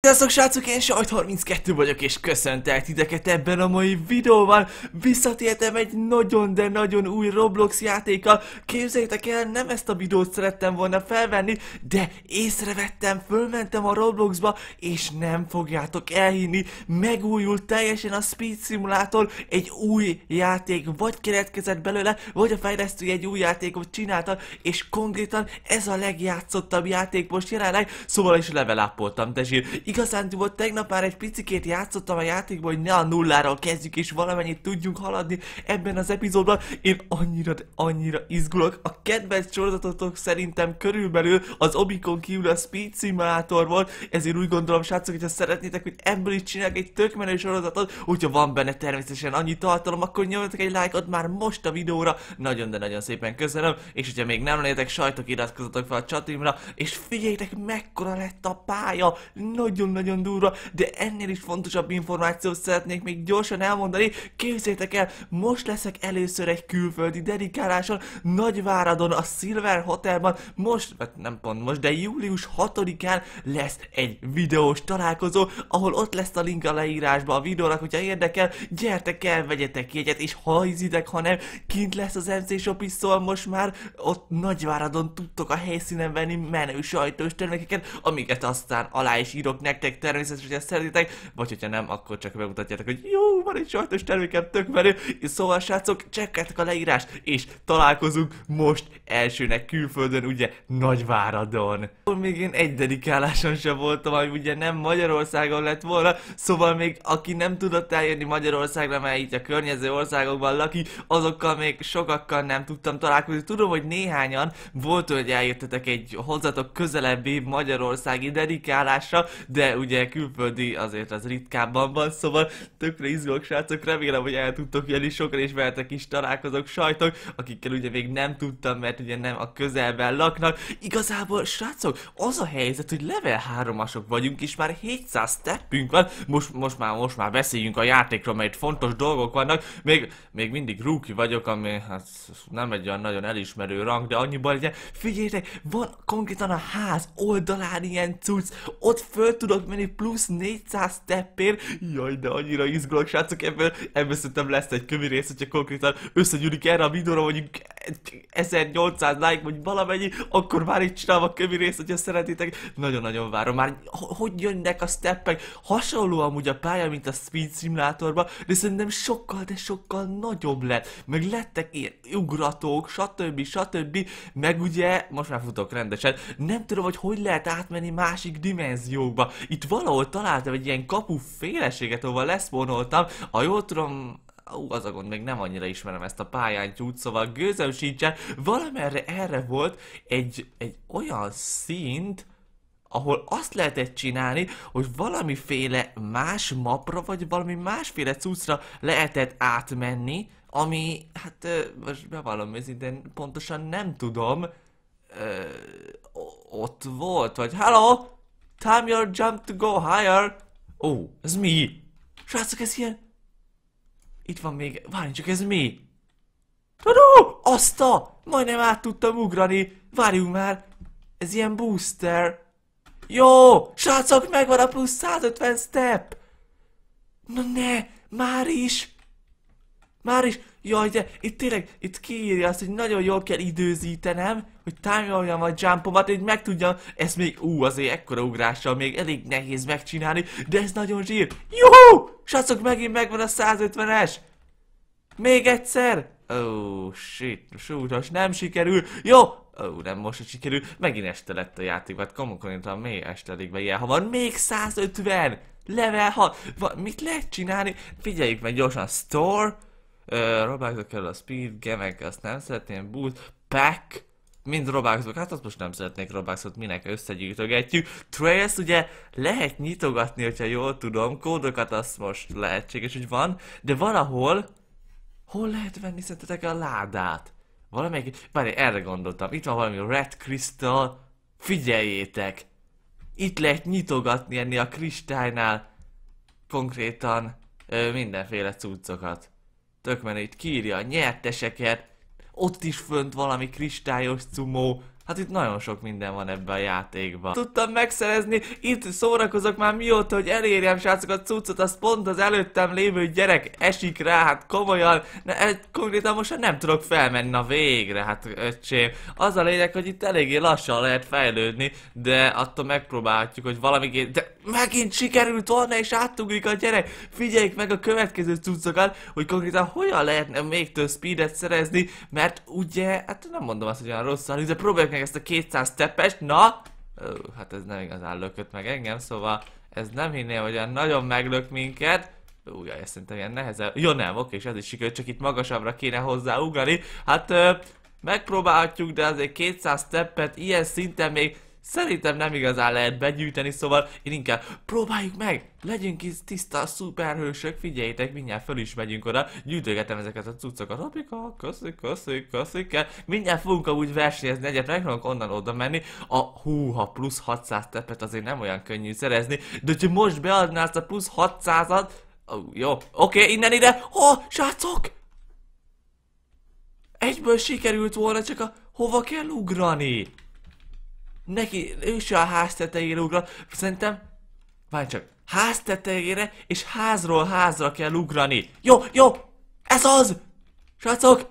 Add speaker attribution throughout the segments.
Speaker 1: Sziasztok srácok, én Sajt32 vagyok és köszöntelek titeket ebben a mai videóban Visszatértem egy nagyon de nagyon új Roblox játékkal Képzeljétek el, nem ezt a videót szerettem volna felvenni De észrevettem, fölmentem a Robloxba És nem fogjátok elhinni Megújult teljesen a Speed Simulator Egy új játék vagy keretkezett belőle Vagy a fejlesztő egy új játékot csinálta És konkrétan ez a legjátszottabb játék most jelenleg Szóval is levelápoltam, de zsír volt tegnap már egy picikét játszottam a játékban, hogy ne a nulláról kezdjük, és valamennyit tudjunk haladni ebben az epizódban. Én annyira, annyira izgulok. A kedvenc sorozatotok szerintem körülbelül az Obikon kívül a Speed Simulator volt, ezért úgy gondolom, srácok, hogyha szeretnétek, hogy ebből is csinálják egy tök menő sorozatot, hogyha van benne természetesen annyi tartalom, akkor nyomjatok egy lájkot már most a videóra. Nagyon, de nagyon szépen köszönöm, és hogyha még nem lennétek, sajtok iratkozatok fel a csatimra, és figyeljétek, mekkora lett a pálya, nagy nagyon-nagyon durva, de ennél is fontosabb információt szeretnék még gyorsan elmondani. Képzétek el, most leszek először egy külföldi dedikáláson, Nagyváradon, a Silver Hotelban, most, vagy nem pont most, de július 6-án lesz egy videós találkozó, ahol ott lesz a link a leírásba a videónak, hogyha érdekel, gyertek el, vegyetek jegyet, és ha hizitek, ha nem, kint lesz az MC Shop is, szóval most már ott Nagyváradon tudtok a helyszínen venni menő sajtós termékeket, amiket aztán alá is írok nektek természetesen, hogyha szeretitek, vagy hogyha nem, akkor csak megmutatjátok, hogy jó, van egy sajtos termékem, tök menő. Szóval srácok, csekkeltek a leírást, és találkozunk most elsőnek külföldön, ugye Nagyváradon. Szóval még én egy dedikáláson sem voltam, ami ugye nem Magyarországon lett volna, szóval még aki nem tudott eljönni Magyarországra, mert itt a környező országokban laki, azokkal még sokakkal nem tudtam találkozni. Tudom, hogy néhányan volt, hogy eljöttetek egy hozzatok közelebbi magyarországi dedikálásra, de de ugye külföldi azért az ritkábban van, szóval tökre izgok, srácok, remélem, hogy el tudtok jönni sokan, és veletek is találkozok sajtok, akikkel ugye még nem tudtam, mert ugye nem a közelben laknak. Igazából, srácok, az a helyzet, hogy level 3-asok vagyunk, és már 700 steppünk van, most, most már, most már beszéljünk a játékról, mert fontos dolgok vannak, még, még mindig rúki vagyok, ami hát nem egy olyan nagyon elismerő rang, de annyiban ugye, figyeljetek, van konkrétan a ház oldalán ilyen cucc, ott föl tud tudok menni plusz 400 steppért. Jaj, de annyira izgulok, srácok, ebből, ebből szerintem lesz egy kövi rész, hogyha konkrétan összegyűlik erre a videóra, mondjuk 1800 like, vagy valamennyi, akkor már itt csinálom a kövi részt, hogyha szeretitek. Nagyon-nagyon várom már, hogy jönnek a steppek. Hasonló amúgy a pálya, mint a Speed Simulatorban, de szerintem sokkal, de sokkal nagyobb lett. Meg lettek ilyen ugratók, stb. stb. Meg ugye, most már futok rendesen, nem tudom, hogy hogy lehet átmenni másik dimenziókba. Itt valahol találtam egy ilyen kapu féleséget, ahol leszponoltam. Ha jól tudom, ó, az a gond, még nem annyira ismerem ezt a pályántyút, szóval gőzöm sincsen, valamerre erre volt egy, egy olyan szint, ahol azt lehetett csinálni, hogy valamiféle más mapra, vagy valami másféle cuccra lehetett átmenni, ami, hát most bevallom de pontosan nem tudom, ö, ott volt, vagy hello, time your jump to go higher, ó, oh, ez mi? Srácok, ez ilyen itt van még... Várj csak, ez mi? Tudó! Azt a! Majdnem át tudtam ugrani! Várjunk már! Ez ilyen booster! Jó! Srácok, megvan a plusz 150 step! Na ne! Már is! Már is! Jaj, de itt tényleg, itt kiírja azt, hogy nagyon jól kell időzítenem, hogy time a jumpomat, hogy meg tudjam, ez még, ú, azért ekkora ugrással még elég nehéz megcsinálni, de ez nagyon zsír. Juhú! Srácok, megint megvan a 150-es! Még egyszer! Ó, oh, shit, súlyos, nem sikerül. Jó, Ó, oh, nem most, hogy sikerül. Megint este lett a játék, vagy komolyan még estelik be ilyen van Még 150! Level 6! Va, mit lehet csinálni? Figyeljük meg gyorsan, store, uh, kell a speed, gemek, azt nem szeretném, boot, pack, mind robáxok, hát azt most nem szeretnék robáxot, minek összegyűjtögetjük. Trails ugye lehet nyitogatni, hogyha jól tudom, kódokat azt most lehetséges, hogy van, de valahol, hol lehet venni szerintetek a ládát? Valamelyik, várj, erre gondoltam, itt van valami Red Crystal, figyeljétek! Itt lehet nyitogatni enni a kristálynál konkrétan ö, mindenféle cuccokat tök menő, itt kírja a nyerteseket, ott is fönt valami kristályos cumó, Hát itt nagyon sok minden van ebben a játékban. Tudtam megszerezni, itt szórakozok már mióta, hogy elérjem srácok a cuccot, az pont az előttem lévő gyerek esik rá, hát komolyan, ne, konkrétan most nem tudok felmenni, a végre, hát öcsém. Az a lényeg, hogy itt eléggé lassan lehet fejlődni, de attól megpróbálhatjuk, hogy valamiként, de megint sikerült volna és átugrik a gyerek. Figyeljük meg a következő cuccokat, hogy konkrétan hogyan lehetne még több speedet szerezni, mert ugye, hát nem mondom azt, hogy olyan rossz, de próbáljuk meg ezt a 200 tepest, na! Ö, hát ez nem igazán lökött meg engem, szóval ez nem hinné, hogy olyan nagyon meglök minket. Ugye, ez szerintem ilyen nehezebb. Jó nem, oké, és ez is sikerült, csak itt magasabbra kéne hozzá ugrani. Hát ö, megpróbálhatjuk, de azért 200 steppet ilyen szinten még Szerintem nem igazán lehet begyűjteni, szóval én inkább próbáljuk meg, legyünk is tiszta szuperhősök, figyeljétek, mindjárt föl is megyünk oda, gyűjtögetem ezeket a cuccokat, apika, köszi, köszi, köszi, mindjárt fogunk amúgy versenyezni egyet, meg fogunk onnan oda menni, a húha plusz 600 tepet azért nem olyan könnyű szerezni, de hogyha most beadnál ezt a plusz 600-at, oh, jó, oké, okay, innen ide, oh, srácok! Egyből sikerült volna, csak a hova kell ugrani? neki, ő se a ház tetejére ugrat, Szerintem, várj csak, ház tetejére és házról házra kell ugrani. Jó, jó, ez az! Srácok,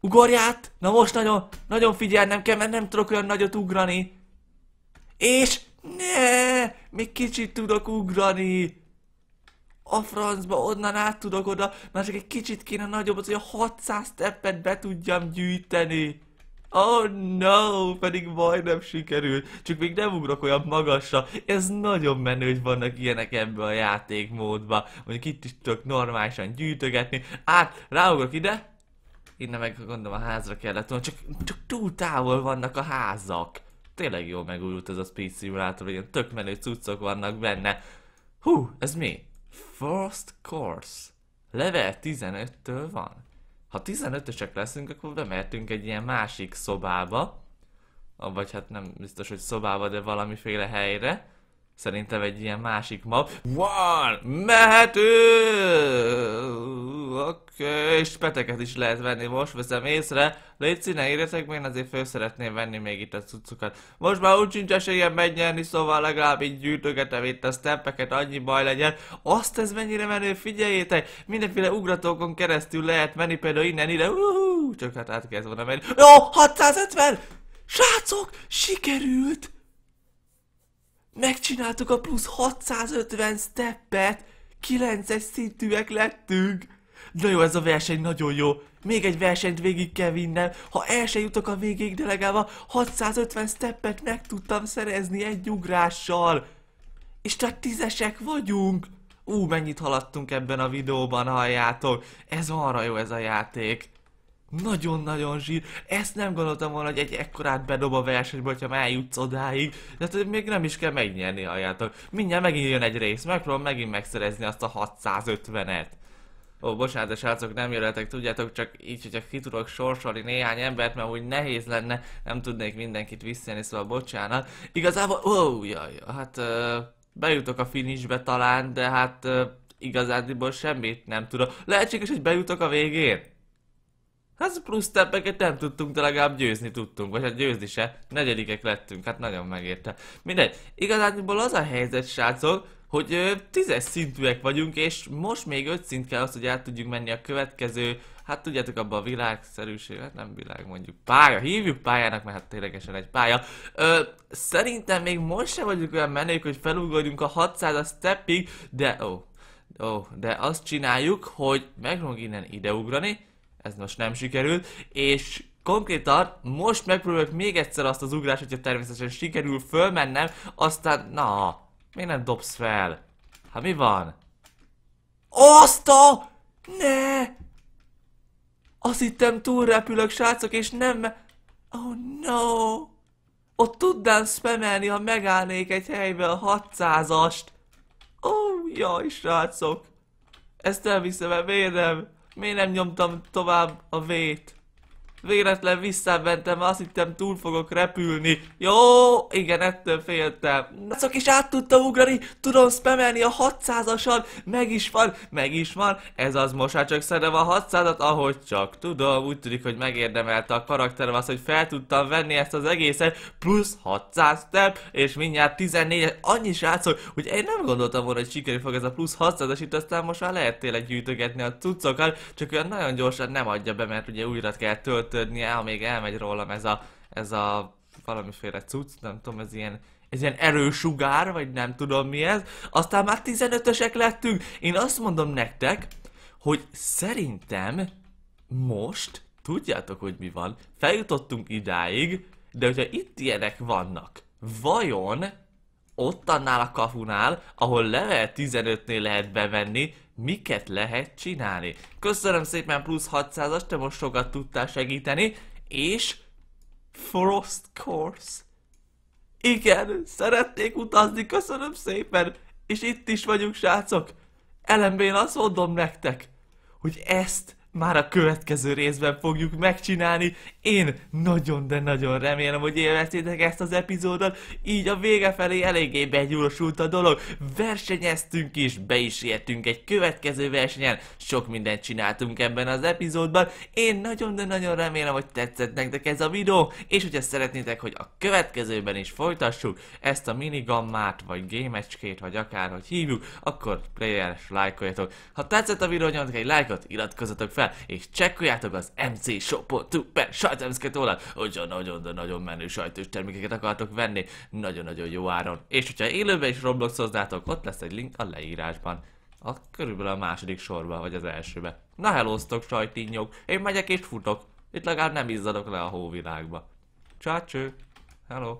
Speaker 1: ugorját! Na most nagyon, nagyon figyelnem kell, mert nem tudok olyan nagyot ugrani. És ne, még kicsit tudok ugrani. A francba, onnan át tudok oda, mert csak egy kicsit kéne nagyobbat, hogy a 600 steppet be tudjam gyűjteni. Oh no, pedig majdnem sikerült, csak még nem ugrok olyan magasra. Ez nagyon menő, hogy vannak ilyenek ebbe a játékmódba. Mondjuk itt is tök normálisan gyűjtögetni. Át, ráugrok ide. Innen meg gondolom a házra kellett volna, csak, csak túl távol vannak a házak. Tényleg jól megújult ez a Speed Simulator, ilyen tök menő cuccok vannak benne. Hú, ez mi? First Course. Level 15-től van. Ha 15-ösek leszünk, akkor bemehetünk egy ilyen másik szobába, ah, vagy hát nem biztos, hogy szobába, de valamiféle helyre. Szerintem egy ilyen másik map. Van! Mehetünk! és peteket is lehet venni, most veszem észre. Légy színe, írjatok, én azért fő szeretném venni még itt a cuccukat. Most már úgy sincs esélyem megnyerni, szóval legalább így gyűjtögetem itt a steppeket, annyi baj legyen. Azt ez mennyire menő, figyeljétek! Mindenféle ugratókon keresztül lehet menni, például innen ide, Uhuhu, csak hát át kellett volna menni. Ó, 650! Srácok, sikerült! Megcsináltuk a plusz 650 steppet, 9-es szintűek lettünk. De jó, ez a verseny nagyon jó. Még egy versenyt végig kell vinnem. Ha el se jutok a végéig, de legalább 650 steppet meg tudtam szerezni egy ugrással. És csak tízesek vagyunk. Ú, mennyit haladtunk ebben a videóban, halljátok. Ez arra jó ez a játék. Nagyon-nagyon zsír. Ezt nem gondoltam volna, hogy egy ekkorát bedob a versenybe, hogyha már eljutsz odáig. De hát még nem is kell megnyerni, halljátok. Mindjárt megint jön egy rész. Megpróbálom megint megszerezni azt a 650-et ó, bocsánat, a srácok, nem jöttek, tudjátok, csak így, hogyha ki tudok sorsolni néhány embert, mert úgy nehéz lenne, nem tudnék mindenkit visszajönni, szóval bocsánat. Igazából, ó, jaj, hát ö, bejutok a finishbe talán, de hát ö, igazándiból semmit nem tudok. Lehetséges, hogy bejutok a végén? Hát plusz teppeket nem tudtunk, de legalább győzni tudtunk, vagy hát győzni se. Negyedikek lettünk, hát nagyon megérte. Mindegy, igazából az a helyzet, srácok, hogy tízes szintűek vagyunk, és most még öt szint kell az, hogy át tudjuk menni a következő, hát tudjátok abban a világszerűség, hát nem világ mondjuk pálya, hívjuk pályának, mert hát ténylegesen egy pálya. Ö, szerintem még most sem vagyunk olyan menők, hogy felugorjunk a 600 a stepig, de ó, oh, ó, oh, de azt csináljuk, hogy megpróbálunk innen ideugrani, ez most nem sikerült, és Konkrétan most megpróbálok még egyszer azt az ugrást, hogyha természetesen sikerül fölmennem, aztán na, Miért nem dobsz fel? Hát mi van? Azt a... Ne! Azt hittem túlrepülök, srácok, és nem me... Oh no! Ott tudnám spemelni, ha megállnék egy helyben a 600-ast. Ó, oh, jaj, srácok! Ezt elviszem mert miért nem? Miért nem nyomtam tovább a vét? Véletlen visszamentem, azt hittem túl fogok repülni. Jó, igen, ettől féltem. Na, szóval is át tudtam ugrani, tudom spemelni a 600-asan, meg is van, meg is van. Ez az most már csak szedem a 600-at, ahogy csak tudom. Úgy tűnik, hogy megérdemelte a karakterem azt, hogy fel tudtam venni ezt az egészet, plusz 600 step, és mindjárt 14 annyi srácok, hogy én nem gondoltam volna, hogy sikerül fog ez a plusz 600-as, itt aztán most már lehet tényleg gyűjtögetni a cuccokat, csak olyan nagyon gyorsan nem adja be, mert ugye újra kell tölteni kötődnie el, még elmegy rólam ez a, ez a valamiféle cucc, nem tudom, ez ilyen, ez ilyen erősugár, vagy nem tudom mi ez. Aztán már 15-ösek lettünk. Én azt mondom nektek, hogy szerintem most, tudjátok, hogy mi van, feljutottunk idáig, de hogyha itt ilyenek vannak, vajon ott annál a kafunál, ahol level 15-nél lehet bevenni, miket lehet csinálni. Köszönöm szépen plusz 600-as, te most sokat tudtál segíteni, és Frost Course. Igen, szeretnék utazni, köszönöm szépen, és itt is vagyunk srácok. Ellenben én azt mondom nektek, hogy ezt már a következő részben fogjuk megcsinálni. Én nagyon, de nagyon remélem, hogy élveztétek ezt az epizódot, így a vége felé eléggé begyúrosult a dolog. Versenyeztünk is, be is értünk egy következő versenyen, sok mindent csináltunk ebben az epizódban. Én nagyon, de nagyon remélem, hogy tetszett nektek ez a videó, és hogyha szeretnétek, hogy a következőben is folytassuk ezt a minigammát, vagy gémecskét, vagy akárhogy hívjuk, akkor player lájkoljatok. Ha tetszett a videó, nyomjatok egy lájkot, iratkozzatok fel, fel, és csekkoljátok az MC Shopot, per sajtemszket oldalt, hogyha nagyon, de nagyon menő sajtos termékeket akartok venni, nagyon-nagyon jó áron. És hogyha élőben is Robloxoznátok, ott lesz egy link a leírásban a, körülbelül a második sorba, vagy az elsőbe. Na helóztok, sajtínyok, én megyek és futok. Itt legalább nem izzadok le a hóvilágba. Csácső, hello.